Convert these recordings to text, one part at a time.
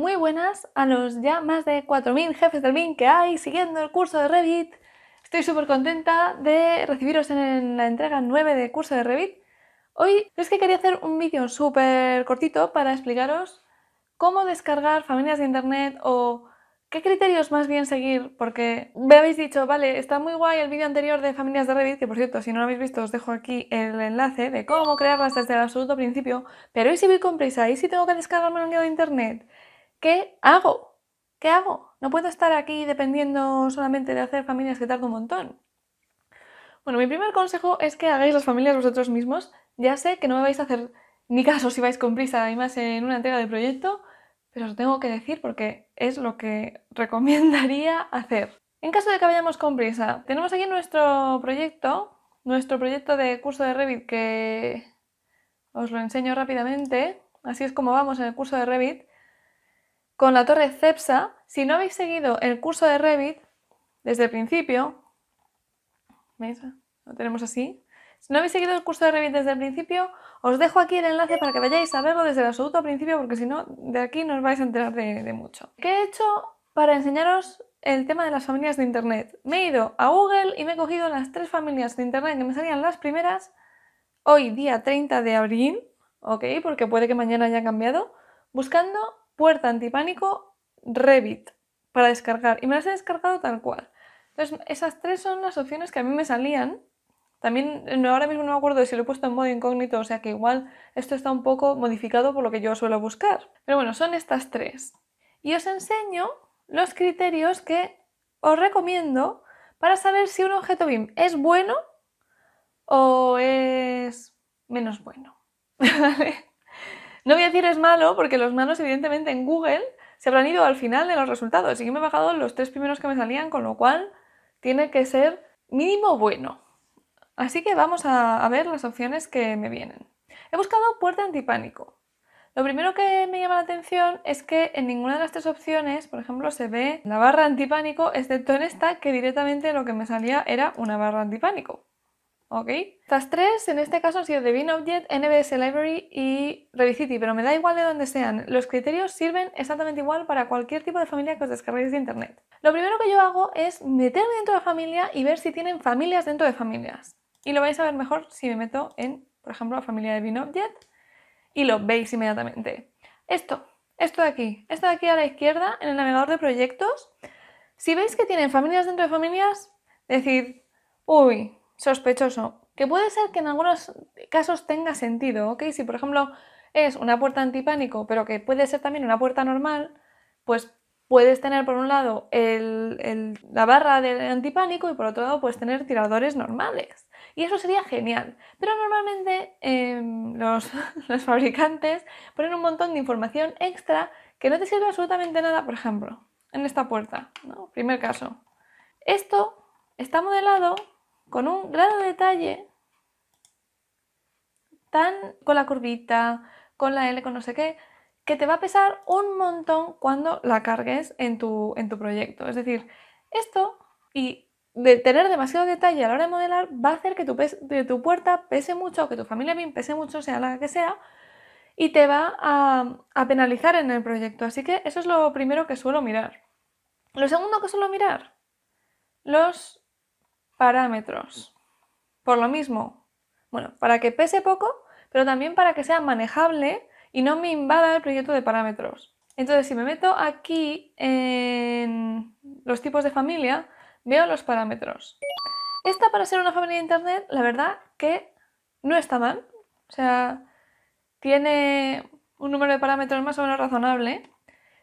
Muy buenas a los ya más de 4.000 jefes del BIM que hay siguiendo el curso de Revit. Estoy súper contenta de recibiros en la entrega 9 de curso de Revit. Hoy es que quería hacer un vídeo súper cortito para explicaros cómo descargar familias de internet o qué criterios más bien seguir, porque me habéis dicho, vale, está muy guay el vídeo anterior de familias de Revit, que por cierto, si no lo habéis visto os dejo aquí el enlace de cómo crearlas desde el absoluto principio, pero hoy si voy con prisa? ¿Y si tengo que descargarme un vídeo de internet? ¿qué hago? ¿Qué hago? No puedo estar aquí dependiendo solamente de hacer familias que tarda un montón. Bueno, mi primer consejo es que hagáis las familias vosotros mismos. Ya sé que no me vais a hacer ni caso si vais con prisa y más en una entrega de proyecto, pero os tengo que decir porque es lo que recomendaría hacer. En caso de que vayamos con prisa, tenemos aquí nuestro proyecto, nuestro proyecto de curso de Revit que os lo enseño rápidamente. Así es como vamos en el curso de Revit con la torre CEPSA, si no habéis seguido el curso de Revit desde el principio, ¿veis? tenemos así. Si no habéis seguido el curso de Revit desde el principio, os dejo aquí el enlace para que vayáis a verlo desde el absoluto principio, porque si no, de aquí no vais a enterar de, de mucho. ¿Qué he hecho para enseñaros el tema de las familias de Internet? Me he ido a Google y me he cogido las tres familias de Internet que me salían las primeras, hoy día 30 de abril, ¿ok? Porque puede que mañana haya cambiado, buscando Puerta Antipánico Revit para descargar. Y me las he descargado tal cual. Entonces, esas tres son las opciones que a mí me salían. También ahora mismo no me acuerdo si lo he puesto en modo incógnito, o sea que igual esto está un poco modificado por lo que yo suelo buscar. Pero bueno, son estas tres. Y os enseño los criterios que os recomiendo para saber si un objeto BIM es bueno o es menos bueno. ¿Vale? No voy a decir es malo, porque los manos evidentemente, en Google se habrán ido al final de los resultados. Y yo me he bajado los tres primeros que me salían, con lo cual tiene que ser mínimo bueno. Así que vamos a, a ver las opciones que me vienen. He buscado puerta antipánico. Lo primero que me llama la atención es que en ninguna de las tres opciones, por ejemplo, se ve la barra antipánico, excepto en esta que directamente lo que me salía era una barra antipánico. ¿ok? Estas tres en este caso han sido de BeanObject, NBS Library y City, pero me da igual de dónde sean. Los criterios sirven exactamente igual para cualquier tipo de familia que os descarguéis de internet. Lo primero que yo hago es meterme dentro de familia y ver si tienen familias dentro de familias. Y lo vais a ver mejor si me meto en, por ejemplo, la familia de BeanObject y lo veis inmediatamente. Esto, esto de aquí, esto de aquí a la izquierda en el navegador de proyectos. Si veis que tienen familias dentro de familias, decid, uy, sospechoso, que puede ser que en algunos casos tenga sentido, ¿ok? Si por ejemplo es una puerta antipánico, pero que puede ser también una puerta normal, pues puedes tener por un lado el, la barra del antipánico y por otro lado puedes tener tiradores normales. Y eso sería genial. Pero normalmente em, los, los, fabricantes ponen un montón de información extra que no te sirve absolutamente nada, por ejemplo, en esta puerta. ¿no? Primer caso. Esto está modelado con un grado de detalle tan con la curvita, con la L, con no sé qué, que te va a pesar un montón cuando la cargues en tu, en tu proyecto. Es decir, esto y de tener demasiado detalle a la hora de modelar va a hacer que tu, tu puerta pese mucho, O que tu familia bien pese mucho, sea la que sea, y te va a penalizar en el proyecto. Así que eso es lo primero que suelo mirar. Lo segundo que suelo mirar, los parámetros. Por lo mismo, bueno, para que pese poco, pero también para que sea manejable y no me invada el proyecto de parámetros. Entonces, si me meto aquí en los tipos de familia, veo los parámetros. Esta para ser una familia de Internet, la verdad que no está mal. O sea, tiene un número de parámetros más o menos razonable.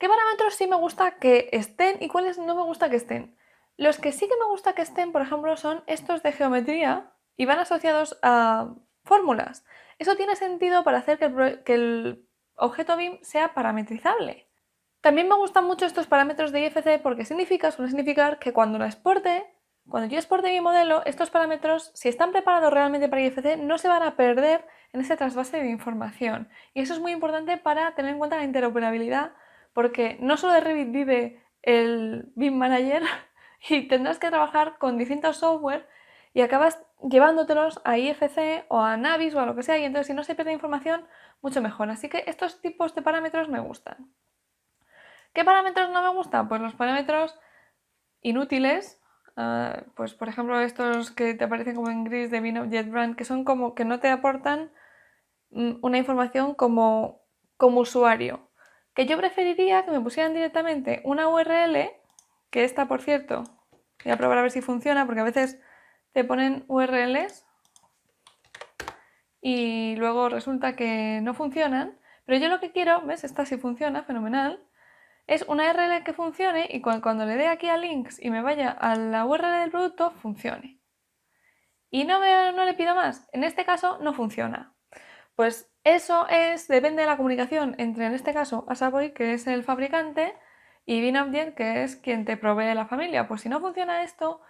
¿Qué parámetros sí me gusta que estén y cuáles no me gusta que estén? Los que sí que me gusta que estén, por ejemplo, son estos de geometría y van asociados a fórmulas. Eso tiene sentido para hacer que el, objeto BIM sea parametrizable. También me gustan mucho estos parámetros de IFC porque significa, suele significar que cuando lo exporte, cuando yo exporte mi modelo, estos parámetros, si están preparados realmente para IFC, no se van a perder en ese trasvase de información. Y eso es muy importante para tener en cuenta la interoperabilidad, porque no solo de Revit vive el BIM Manager, y tendrás que trabajar con distintos software y acabas llevándotelos a IFC o a Navis o a lo que sea y entonces si no se pierde información, mucho mejor. Así que estos tipos de parámetros me gustan. ¿Qué parámetros no me gustan? Pues los parámetros inútiles, ah, pues por ejemplo estos que te aparecen como en gris de Vino Brand, que son como que no te aportan mm, una información como, como usuario. Que yo preferiría que me pusieran directamente una URL que esta, por cierto, voy a probar a ver si funciona, porque a veces te ponen URLs y luego resulta que no funcionan. Pero yo lo que quiero, ¿ves? Esta si funciona, fenomenal. Es una URL que funcione y cuando le dé aquí a links y me vaya a la URL del producto, funcione. Y no, me, no le pido más. En este caso no funciona. Pues eso es, depende de la comunicación entre, en este caso, a Savoy que es el fabricante, y bien que es quien te provee la familia. Pues si no funciona esto,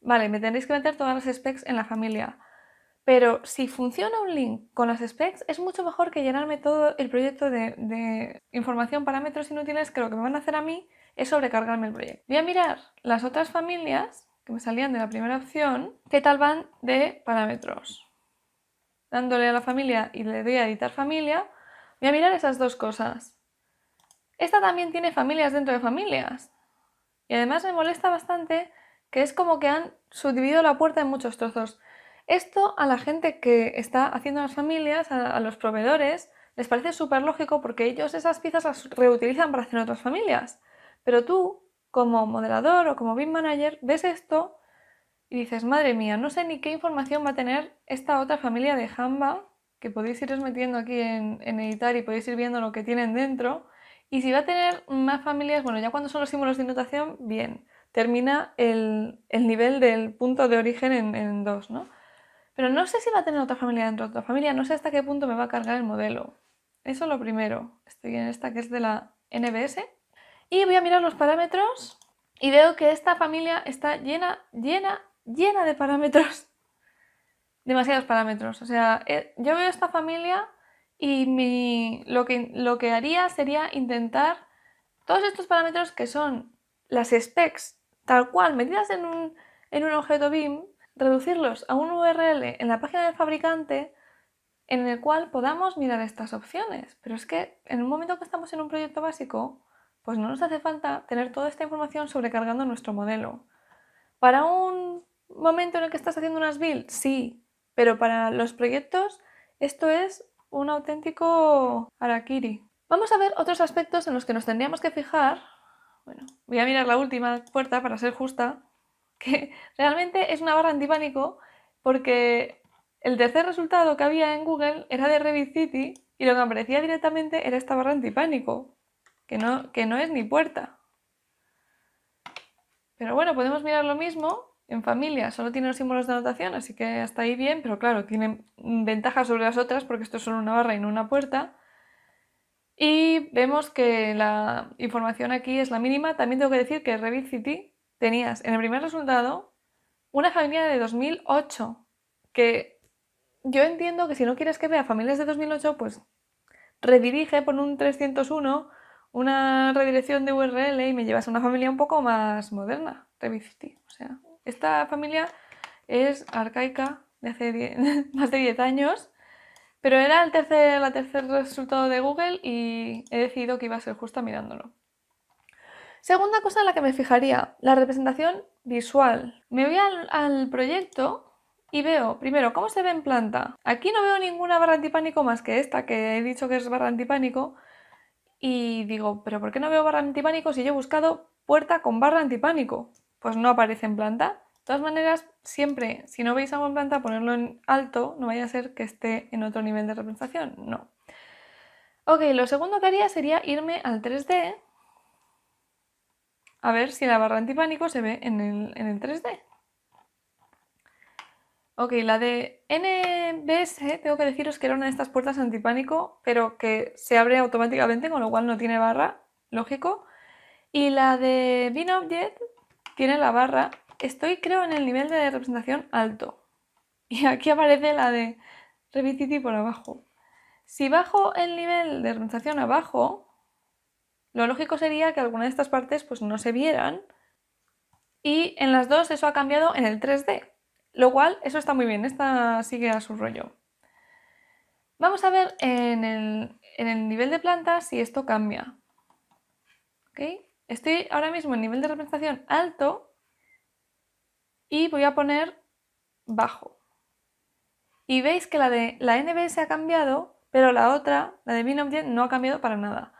vale, me tendréis que meter todas las specs en la familia. Pero si funciona un link con las specs, es mucho mejor que llenarme todo el proyecto de, de información, parámetros inútiles, que lo que me van a hacer a mí es sobrecargarme el proyecto. Voy a mirar las otras familias que me salían de la primera opción, qué tal van de parámetros. Dándole a la familia y le doy a editar familia, voy a mirar esas dos cosas. Esta también tiene familias dentro de familias. Y además me molesta bastante que es como que han subdividido la puerta en muchos trozos. Esto a la gente que está haciendo las familias, a, los proveedores, les parece súper lógico porque ellos esas piezas las reutilizan para hacer otras familias. Pero tú, como moderador o como BIM manager, ves esto y dices, madre mía, no sé ni qué información va a tener esta otra familia de Jamba, que podéis iros metiendo aquí en editar y podéis ir viendo lo que tienen dentro, y si va a tener más familias, bueno, ya cuando son los símbolos de notación, bien, termina el, nivel del punto de origen en, dos, ¿no? Pero no sé si va a tener otra familia dentro de otra familia, no sé hasta qué punto me va a cargar el modelo. Eso lo primero. Estoy en esta que es de la NBS. Y voy a mirar los parámetros y veo que esta familia está llena, llena, llena de parámetros. Demasiados parámetros. O sea, eh, yo veo esta familia y lo, que, lo que haría sería intentar todos estos parámetros que son las specs, tal cual, metidas un, en un objeto BIM, reducirlos a un URL en la página del fabricante en el cual podamos mirar estas opciones. Pero es que en un momento que estamos en un proyecto básico, pues no nos hace falta tener toda esta información sobrecargando nuestro modelo. Para un momento en el que estás haciendo unas builds, sí, pero para los proyectos esto es un auténtico arakiri. Vamos a ver otros aspectos en los que nos tendríamos que fijar. Bueno, voy a mirar la última puerta para ser justa, que realmente es una barra antipánico porque el tercer resultado que había en Google era de Revit City y lo que aparecía directamente era esta barra antipánico, que no, que no es ni puerta. Pero bueno, podemos mirar lo mismo en familia solo tiene los símbolos de anotación, así que hasta ahí bien, pero claro, tiene ventajas sobre las otras porque esto es solo una barra y no una puerta. Y vemos que la información aquí es la mínima. También tengo que decir que Revit City tenías en el primer resultado una familia de 2008, que yo entiendo que si no quieres que vea familias de 2008, pues redirige, por un 301, una redirección de URL y me llevas a una familia un poco más moderna, Revit City, o sea... Esta familia es arcaica de hace más de 10 años, pero era el tercer, la tercer resultado de Google y he decidido que iba a ser justa mirándolo. Segunda cosa en la que me fijaría, la representación visual. Me voy al, al proyecto y veo, primero, cómo se ve en planta. Aquí no veo ninguna barra antipánico más que esta, que he dicho que es barra antipánico. Y digo, ¿pero por qué no veo barra antipánico si yo he buscado puerta con barra antipánico? pues no aparece en planta. De todas maneras, siempre, si no veis algo en planta, ponerlo en alto, no vaya a ser que esté en otro nivel de representación, no. Ok, lo segundo que haría sería irme al 3D a ver si la barra antipánico se ve en el, 3D. Ok, la de NBS, tengo que deciros que era una de estas puertas antipánico, pero que se abre automáticamente, con lo cual no tiene barra, lógico. Y la de BinObject tiene la barra. Estoy, creo, en el nivel de representación alto. Y aquí aparece la de Revitity por abajo. Si bajo el nivel de representación abajo, lo lógico sería que alguna de estas partes pues, no se vieran. Y en las dos eso ha cambiado en el 3D. Lo cual, eso está muy bien. Esta sigue a su rollo. Vamos a ver en el, nivel de planta si esto cambia. Estoy ahora mismo en nivel de representación alto y voy a poner bajo. Y veis que la de la NBS ha cambiado, pero la otra, la de BinObject, no ha cambiado para nada.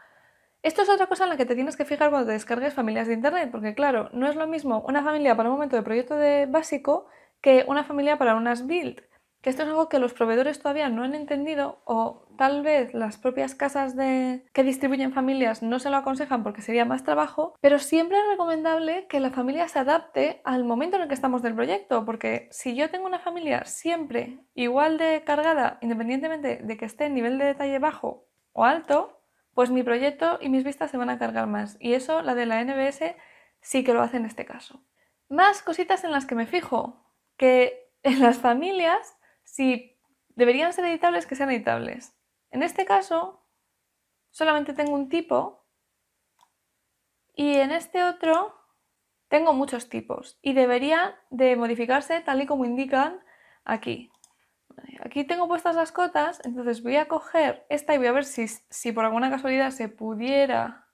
Esto es otra cosa en la que te tienes que fijar cuando te descargues familias de internet, porque claro, no es lo mismo una familia para un momento de proyecto de básico que una familia para unas build que esto es algo que los proveedores todavía no han entendido o tal vez las propias casas de... que distribuyen familias no se lo aconsejan porque sería más trabajo, pero siempre es recomendable que la familia se adapte al momento en el que estamos del proyecto, porque si yo tengo una familia siempre igual de cargada, independientemente de que esté en nivel de detalle bajo o alto, pues mi proyecto y mis vistas se van a cargar más. Y eso la de la NBS sí que lo hace en este caso. Más cositas en las que me fijo, que en las familias si deberían ser editables, que sean editables. En este caso, solamente tengo un tipo y en este otro tengo muchos tipos y deberían de modificarse tal y como indican aquí. Aquí tengo puestas las cotas, entonces voy a coger esta y voy a ver si, por alguna casualidad se pudiera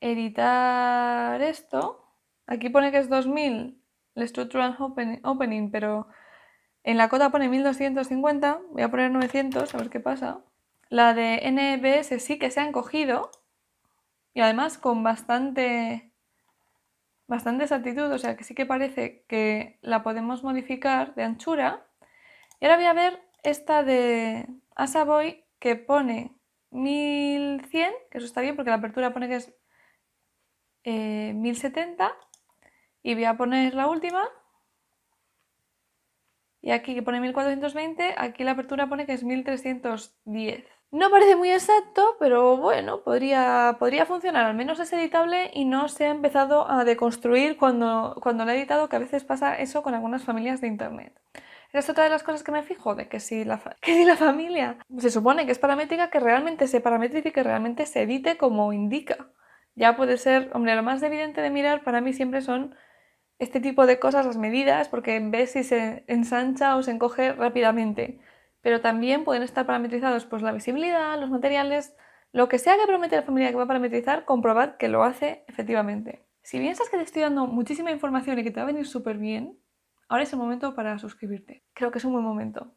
editar esto. Aquí pone que es 2000, el Structure opening, pero en la cota pone 1250, voy a poner 900, a ver qué pasa. La de NBS e sí que se ha encogido y además con bastante, bastante exactitud, o sea que sí que parece que la podemos modificar de anchura. Y ahora voy a ver esta de Asaboy que pone 1100, que eso está bien porque la apertura pone que es 1070 eh, y voy a poner la última y aquí que pone 1420, aquí la apertura pone que es 1310. No parece muy exacto, pero bueno, podría, podría funcionar. Al menos es editable y no se ha empezado a deconstruir cuando, cuando lo he editado, que a veces pasa eso con algunas familias de internet. Esa es otra de las cosas que me fijo, de que si la, que si la familia se supone que es paramétrica, que realmente se paramétrica y que realmente se edite como indica. Ya puede ser, hombre, lo más evidente de mirar para mí siempre son este tipo de cosas, las medidas, porque ves si se ensancha o se encoge rápidamente. Pero también pueden estar parametrizados pues, la visibilidad, los materiales, lo que sea que promete la familia que va a parametrizar, comprobad que lo hace efectivamente. Si piensas que te estoy dando muchísima información y que te va a venir súper bien, ahora es el momento para suscribirte. Creo que es un buen momento.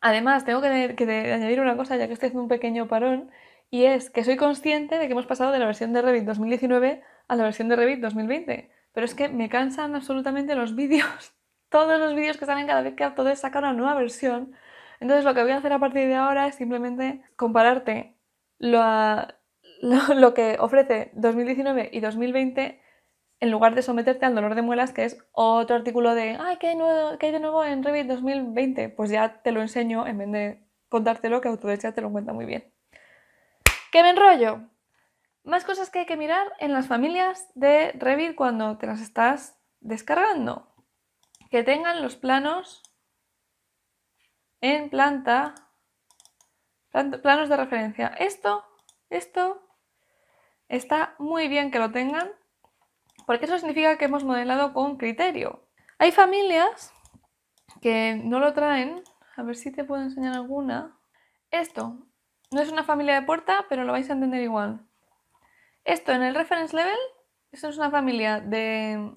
Además, tengo que, que añadir una cosa, ya que estoy haciendo un pequeño parón, y es que soy consciente de que hemos pasado de la versión de Revit 2019 a la versión de Revit 2020 pero es que me cansan absolutamente los vídeos, todos los vídeos que salen cada vez que Autodesk saca una nueva versión. Entonces lo que voy a hacer a partir de ahora es simplemente compararte lo, que ofrece 2019 y 2020 en lugar de someterte al dolor de muelas, que es otro artículo de, ay, ¿qué hay, nuevo, ¿qué hay de nuevo en Revit 2020? Pues ya te lo enseño en vez de contártelo, que Autodesk ya te lo cuenta muy bien. ¿Qué me enrollo? Más cosas que hay que mirar en las familias de Revit cuando te las estás descargando. Que tengan los planos en planta, planos de referencia. Esto, esto, está muy bien que lo tengan, porque eso significa que hemos modelado con criterio. Hay familias que no lo traen, a ver si te puedo enseñar alguna. Esto no es una familia de puerta, pero lo vais a entender igual. Esto en el reference level, esto es una familia de,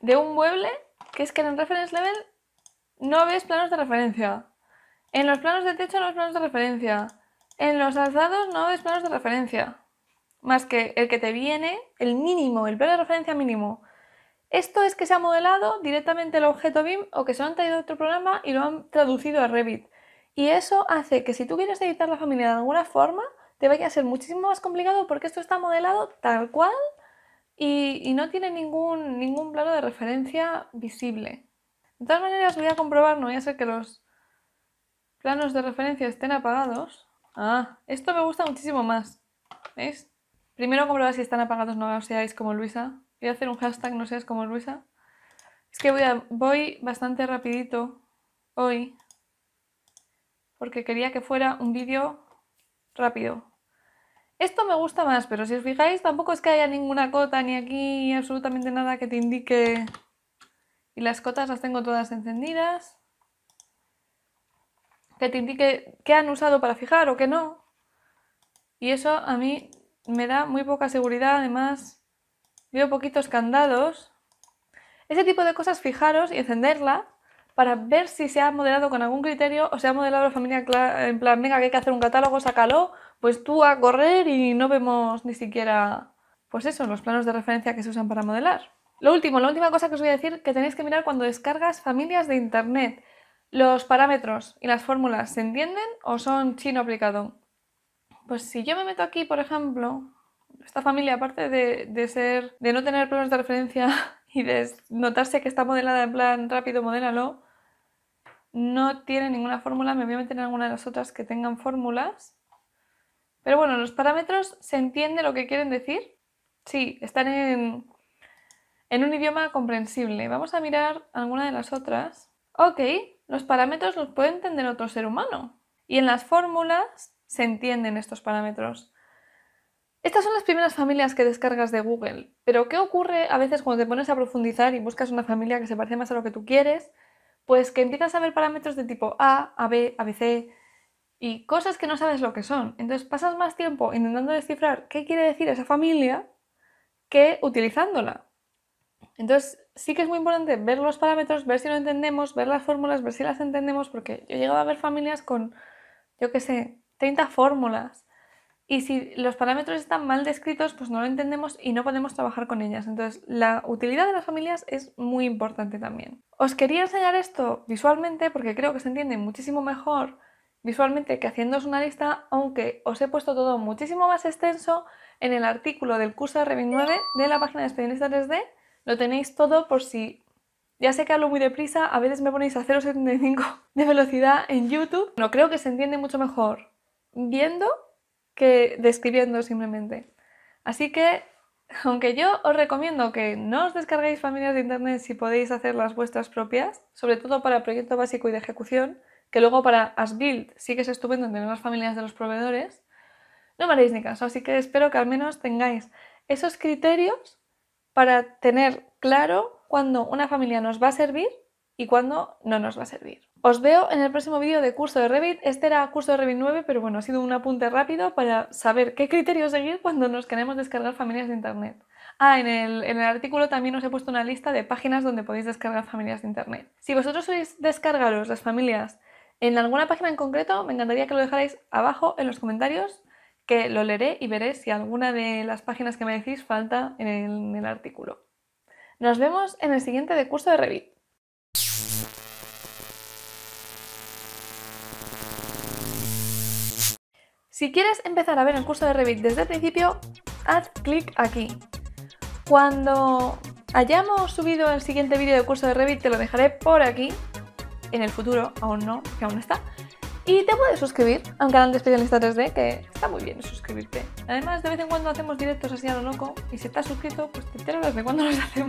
de un mueble, que es que en el reference level no ves planos de referencia. En los planos de techo no ves planos de referencia. En los alzados no ves planos de referencia. Más que el que te viene, el mínimo, el plano de referencia mínimo. Esto es que se ha modelado directamente el objeto BIM o que se lo han traído a otro programa y lo han traducido a Revit. Y eso hace que si tú quieres editar la familia de alguna forma, te vaya a ser muchísimo más complicado porque esto está modelado tal cual y, no tiene ningún, ningún plano de referencia visible. De todas maneras voy a comprobar, no voy a ser que los planos de referencia estén apagados. Ah, esto me gusta muchísimo más. ¿Veis? Primero comprobar si están apagados, no seáis como Luisa. Voy a hacer un hashtag, no seas como Luisa. Es que voy, voy bastante rapidito hoy porque quería que fuera un vídeo rápido. Esto me gusta más, pero si os fijáis, tampoco es que haya ninguna cota ni aquí absolutamente nada que te indique. Y las cotas las tengo todas encendidas. Que te indique qué han usado para fijar o qué no. Y eso a mí me da muy poca seguridad, además veo poquitos candados. Ese tipo de cosas fijaros y encenderla para ver si se ha modelado con algún criterio o se ha modelado la familia en plan, venga, que hay que hacer un catálogo, sácalo, pues tú a correr y no vemos ni siquiera, pues eso, los planos de referencia que se usan para modelar. Lo último, la última cosa que os voy a decir que tenéis que mirar cuando descargas familias de Internet. ¿Los parámetros y las fórmulas se entienden o son chino aplicado? Pues si yo me meto aquí, por ejemplo, esta familia, aparte de, ser, de no tener planos de referencia y de notarse que está modelada en plan rápido, modelalo no tiene ninguna fórmula. Me voy a meter en alguna de las otras que tengan fórmulas. Pero bueno, los parámetros se entiende lo que quieren decir. Sí, están en, en un idioma comprensible. Vamos a mirar alguna de las otras. Ok, los parámetros los puede entender otro ser humano. Y en las fórmulas se entienden estos parámetros. Estas son las primeras familias que descargas de Google, pero ¿qué ocurre a veces cuando te pones a profundizar y buscas una familia que se parece más a lo que tú quieres? Pues que empiezas a ver parámetros de tipo A, AB, ABC, y cosas que no sabes lo que son. Entonces pasas más tiempo intentando descifrar qué quiere decir esa familia que utilizándola. Entonces sí que es muy importante ver los parámetros, ver si lo entendemos, ver las fórmulas, ver si las entendemos, porque yo he llegado a ver familias con, yo qué sé, 30 fórmulas. Y si los parámetros están mal descritos, pues no lo entendemos y no podemos trabajar con ellas. Entonces, la utilidad de las familias es muy importante también. Os quería enseñar esto visualmente porque creo que se entiende muchísimo mejor visualmente que haciéndoos una lista, aunque os he puesto todo muchísimo más extenso en el artículo del curso de Revit 9 de la página de expediencia 3D. Lo tenéis todo por si... Ya sé que hablo muy deprisa, a veces me ponéis a 0.75 de velocidad en YouTube. No creo que se entiende mucho mejor viendo que describiendo simplemente. Así que, aunque yo os recomiendo que no os descarguéis familias de internet si podéis hacer las vuestras propias, sobre todo para el proyecto básico y de ejecución, que luego para Asbuild sí que es estupendo tener las familias de los proveedores, no me haréis ni caso. Así que espero que al menos tengáis esos criterios para tener claro cuándo una familia nos va a servir y cuándo no nos va a servir. Os veo en el próximo vídeo de curso de Revit. Este era curso de Revit 9, pero bueno, ha sido un apunte rápido para saber qué criterios seguir cuando nos queremos descargar familias de Internet. Ah, en el, en el, artículo también os he puesto una lista de páginas donde podéis descargar familias de Internet. Si vosotros sois descargaros las familias en alguna página en concreto, me encantaría que lo dejarais abajo en los comentarios, que lo leeré y veré si alguna de las páginas que me decís falta en el, en el artículo. Nos vemos en el siguiente de curso de Revit. Si quieres empezar a ver el curso de Revit desde el principio, haz clic aquí. Cuando hayamos subido el siguiente vídeo de curso de Revit te lo dejaré por aquí en el futuro, aún no, que aún está. Y te puedes suscribir a un canal de especialista 3D, que está muy bien suscribirte. Además, de vez en cuando hacemos directos así a lo loco, y si estás suscrito, pues te enteras de cuando los hacemos.